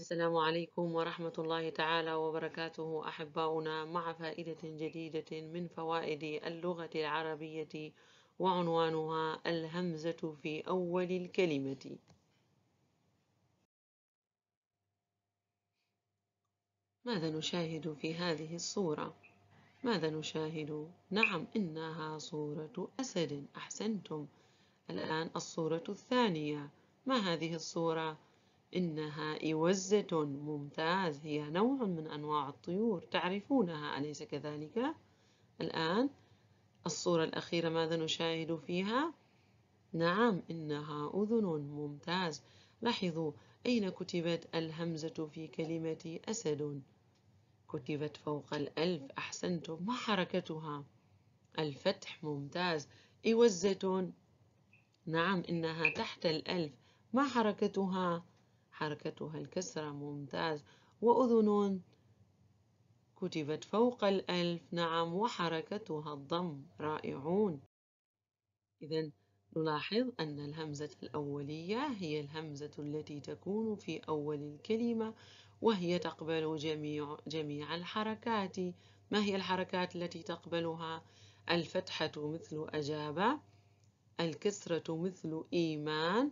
السلام عليكم ورحمة الله تعالى وبركاته أحباؤنا مع فائدة جديدة من فوائد اللغة العربية وعنوانها الهمزة في أول الكلمة ماذا نشاهد في هذه الصورة؟ ماذا نشاهد؟ نعم إنها صورة أسد أحسنتم الآن الصورة الثانية ما هذه الصورة؟ إنها إوزة ممتاز هي نوع من أنواع الطيور تعرفونها أليس كذلك؟ الآن الصورة الأخيرة ماذا نشاهد فيها؟ نعم إنها أذن ممتاز لاحظوا أين كتبت الهمزة في كلمة أسد؟ كتبت فوق الألف أحسنتم ما حركتها؟ الفتح ممتاز إوزة نعم إنها تحت الألف ما حركتها؟ حركتها الكسرة ممتاز وأذن كتبت فوق الألف نعم وحركتها الضم رائعون إذا نلاحظ أن الهمزة الأولية هي الهمزة التي تكون في أول الكلمة وهي تقبل جميع, جميع الحركات ما هي الحركات التي تقبلها الفتحة مثل أجابة الكسرة مثل إيمان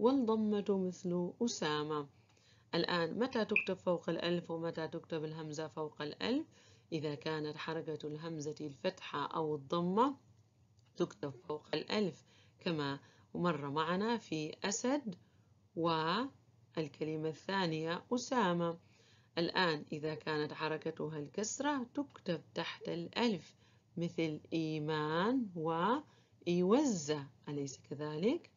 والضمة مثل أسامة الآن متى تكتب فوق الألف ومتى تكتب الهمزة فوق الألف إذا كانت حركة الهمزة الفتحة أو الضمة تكتب فوق الألف كما مر معنا في أسد والكلمة الثانية أسامة الآن إذا كانت حركتها الكسرة تكتب تحت الألف مثل إيمان وإيوزة أليس كذلك؟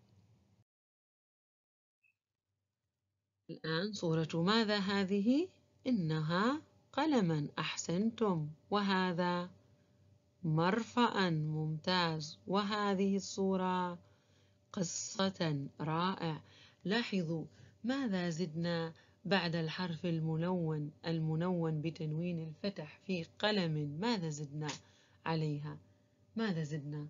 الآن صورة ماذا هذه؟ إنها قلما أحسنتم وهذا مرفأ ممتاز وهذه الصورة قصة رائع لاحظوا ماذا زدنا بعد الحرف الملون المنون بتنوين الفتح في قلم ماذا زدنا عليها ماذا زدنا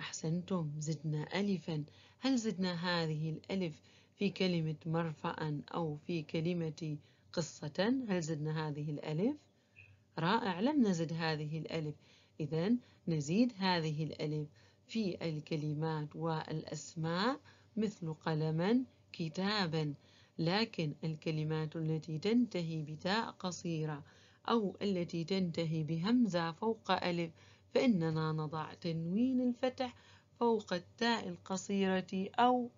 أحسنتم زدنا ألفا هل زدنا هذه الألف في كلمة مرفأ أو في كلمة قصة هل زدنا هذه الألف؟ رائع لم نزد هذه الألف إذا نزيد هذه الألف في الكلمات والأسماء مثل قلما كتابا لكن الكلمات التي تنتهي بتاء قصيرة أو التي تنتهي بهمزة فوق ألف فإننا نضع تنوين الفتح فوق التاء القصيرة أو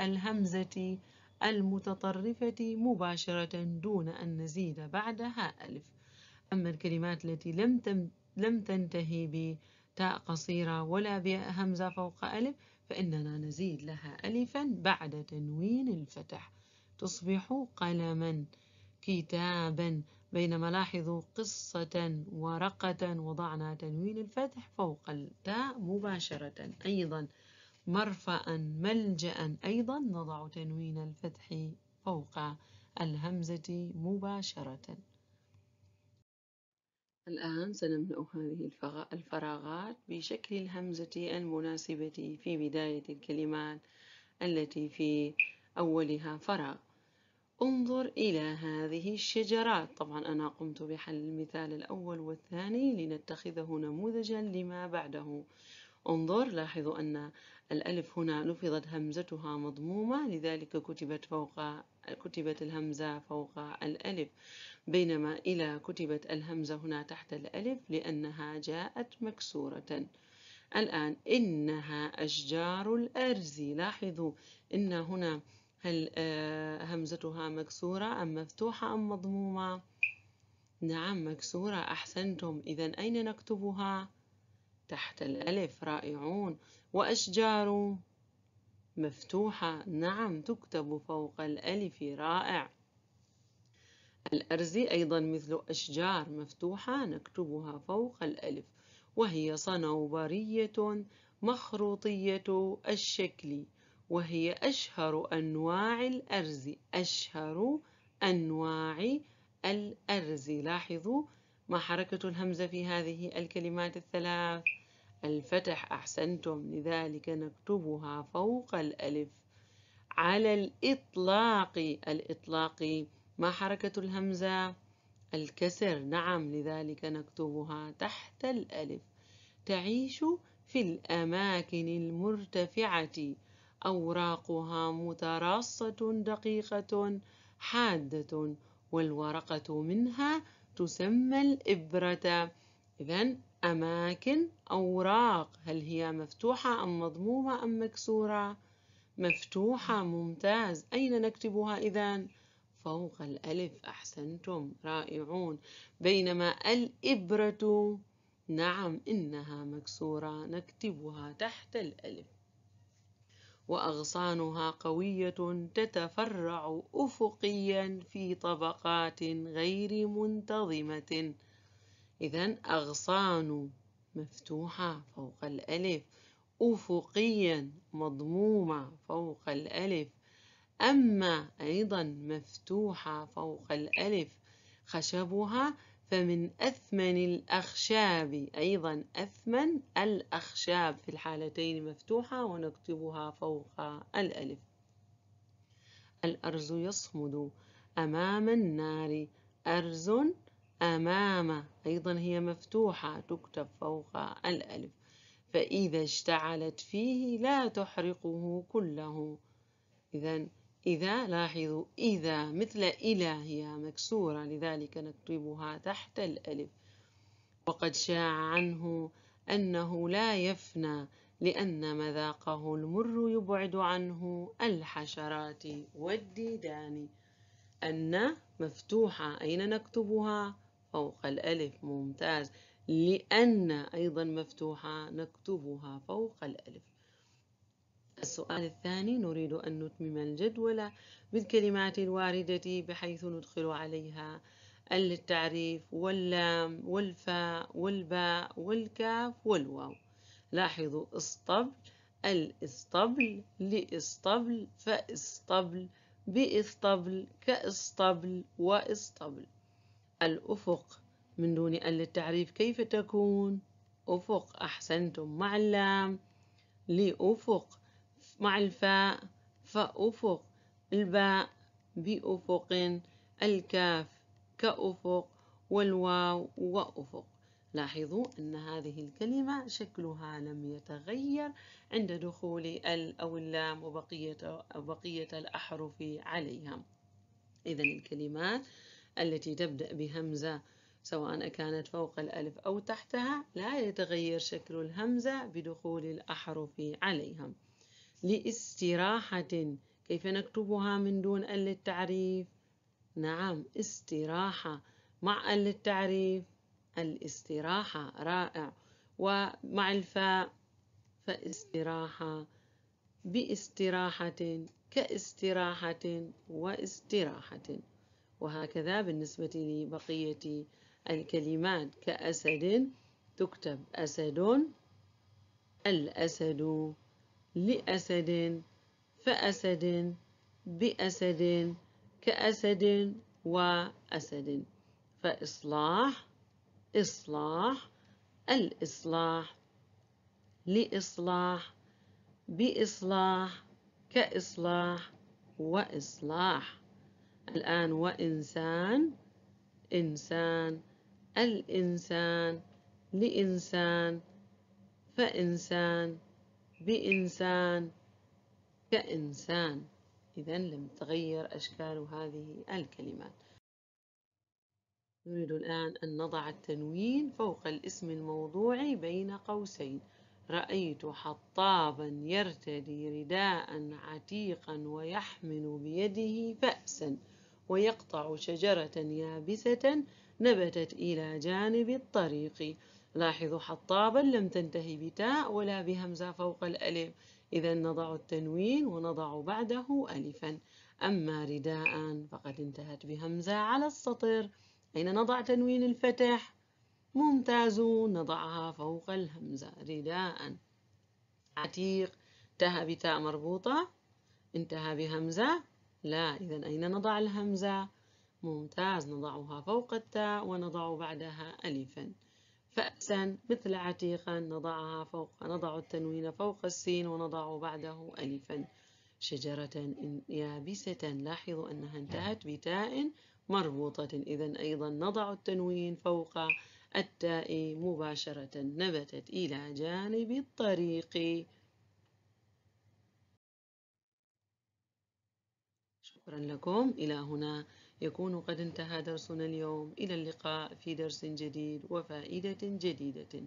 الهمزة المتطرفة مباشرة دون أن نزيد بعدها ألف أما الكلمات التي لم, تم لم تنتهي بتاء قصيرة ولا بهمزة فوق ألف فإننا نزيد لها ألفا بعد تنوين الفتح تصبح قلما كتابا بينما لاحظوا قصة ورقة وضعنا تنوين الفتح فوق التاء مباشرة أيضا مرفأ ملجأ أيضا نضع تنوين الفتح فوق الهمزة مباشرة الآن سنملأ هذه الفراغات بشكل الهمزة المناسبة في بداية الكلمات التي في أولها فراغ انظر إلى هذه الشجرات طبعا أنا قمت بحل المثال الأول والثاني لنتخذه نموذجا لما بعده انظر لاحظوا أن الألف هنا لفظت همزتها مضمومة لذلك كتبت فوق كتبت الهمزة فوق الألف بينما إلى كتبت الهمزة هنا تحت الألف لأنها جاءت مكسورة الآن إنها أشجار الأرز لاحظوا إن هنا هل آه، همزتها مكسورة أم مفتوحة أم مضمومة؟ نعم مكسورة أحسنتم إذا أين نكتبها؟ تحت الألف رائعون وأشجار مفتوحة نعم تكتب فوق الألف رائع الأرز أيضا مثل أشجار مفتوحة نكتبها فوق الألف وهي صنوبرية مخروطية الشكل وهي أشهر أنواع الأرز أشهر أنواع الأرز لاحظوا ما حركة الهمزة في هذه الكلمات الثلاث الفتح أحسنتم لذلك نكتبها فوق الألف على الإطلاق الإطلاق ما حركة الهمزة الكسر نعم لذلك نكتبها تحت الألف تعيش في الأماكن المرتفعة أوراقها متراصة دقيقة حادة والورقة منها تسمى الإبرة إذا أماكن أوراق هل هي مفتوحة أم مضمومة أم مكسورة؟ مفتوحة ممتاز أين نكتبها إذا؟ فوق الألف أحسنتم رائعون بينما الإبرة نعم إنها مكسورة نكتبها تحت الألف وأغصانها قوية تتفرع أفقيا في طبقات غير منتظمة إذا أغصان مفتوحة فوق الألف أفقيا مضمومة فوق الألف أما أيضا مفتوحة فوق الألف خشبها فمن أثمن الأخشاب أيضا أثمن الأخشاب في الحالتين مفتوحة ونكتبها فوق الألف الأرز يصمد أمام النار أرز أمام أيضا هي مفتوحة تكتب فوق الألف فإذا اشتعلت فيه لا تحرقه كله إذا إذا لاحظوا إذا مثل إلى هي مكسورة لذلك نكتبها تحت الألف وقد شاع عنه أنه لا يفنى لأن مذاقه المر يبعد عنه الحشرات والديدان أن مفتوحة أين نكتبها؟ فوق الألف ممتاز لأن أيضا مفتوحة نكتبها فوق الألف السؤال الثاني نريد أن نتمم الجدول بالكلمات الواردة بحيث ندخل عليها التعريف واللام والفاء والباء والكاف والواو لاحظوا اسطبل الاسطبل لاسطبل فاسطبل باسطبل كاسطبل واسطبل الأفق من دون أن للتعريف كيف تكون أفق أحسنتم مع اللام لأفق مع الفاء فأفق الباء بأفق الكاف كأفق والواو وأفق لاحظوا أن هذه الكلمة شكلها لم يتغير عند دخول ال أو اللام وبقية بقية الأحرف عليها إذا الكلمات التي تبدأ بهمزة سواء كانت فوق الألف أو تحتها لا يتغير شكل الهمزة بدخول الأحرف عليها لاستراحة كيف نكتبها من دون ال التعريف نعم استراحة مع ال التعريف الاستراحة رائع ومع الفاء فاستراحة باستراحة كاستراحة واستراحة وهكذا بالنسبة لبقية الكلمات كأسد تكتب أسد الأسد لأسد فأسد بأسد كأسد وأسد فإصلاح إصلاح الإصلاح لإصلاح بإصلاح كإصلاح وإصلاح الآن وإنسان إنسان الإنسان لإنسان فإنسان بإنسان كإنسان إذا لم تغير أشكال هذه الكلمات نريد الآن أن نضع التنوين فوق الاسم الموضوعي بين قوسين رأيت حطابا يرتدي رداء عتيقا ويحمل بيده فأسا ويقطع شجرة يابسة نبتت إلى جانب الطريق لاحظوا حطابا لم تنتهي بتاء ولا بهمزة فوق الألف إذا نضع التنوين ونضع بعده ألفا أما رداء فقد انتهت بهمزة على السطر أين نضع تنوين الفتح؟ ممتاز نضعها فوق الهمزة رداء عتيق انتهى بتاء مربوطة انتهى بهمزة لا إذا أين نضع الهمزة؟ ممتاز نضعها فوق التاء ونضع بعدها ألفا فأسا مثل عتيقا نضعها فوق نضع التنوين فوق السين ونضع بعده ألفا شجرة يابسة لاحظوا أنها انتهت بتاء مربوطة إذا أيضا نضع التنوين فوق التاء مباشرة نبتت إلى جانب الطريق شكرا لكم إلى هنا يكون قد انتهى درسنا اليوم إلى اللقاء في درس جديد وفائدة جديدة